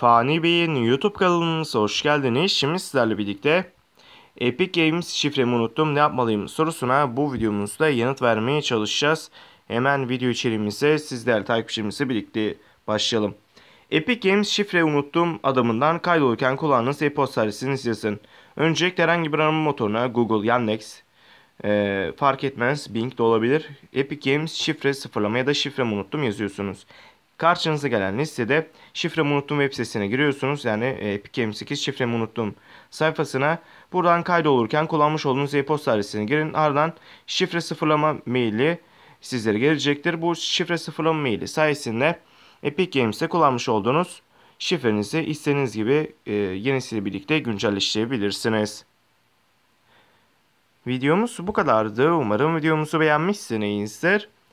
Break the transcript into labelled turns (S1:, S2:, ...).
S1: Fani Bey'in YouTube kanalımıza hoş geldiniz. Şimdi sizlerle birlikte Epic Games şifremi unuttum ne yapmalıyım sorusuna bu videomuzda yanıt vermeye çalışacağız. Hemen video içeriğimize sizler takipçimizle birlikte başlayalım. Epic Games şifre unuttum adamından kaydolurken kullandığınız e-posta adresini yazın. Öncelikle herhangi bir arama motoruna Google, Yandex, e, fark etmez Bing de olabilir. Epic Games şifre sıfırlama ya da şifremi unuttum yazıyorsunuz. Karşınıza gelen listede şifremi unuttum web sitesine giriyorsunuz. Yani e, Epic Games 8 şifremi unuttum sayfasına. Buradan kaydolurken kullanmış olduğunuz e-posta adresine girin. Ardından şifre sıfırlama maili sizlere gelecektir. Bu şifre sıfırlama maili sayesinde Epic Games'te kullanmış olduğunuz şifrenizi istediğiniz gibi e, yenisiyle birlikte güncelleştirebilirsiniz. Videomuz bu kadardı. Umarım videomuzu beğenmişsinizdir.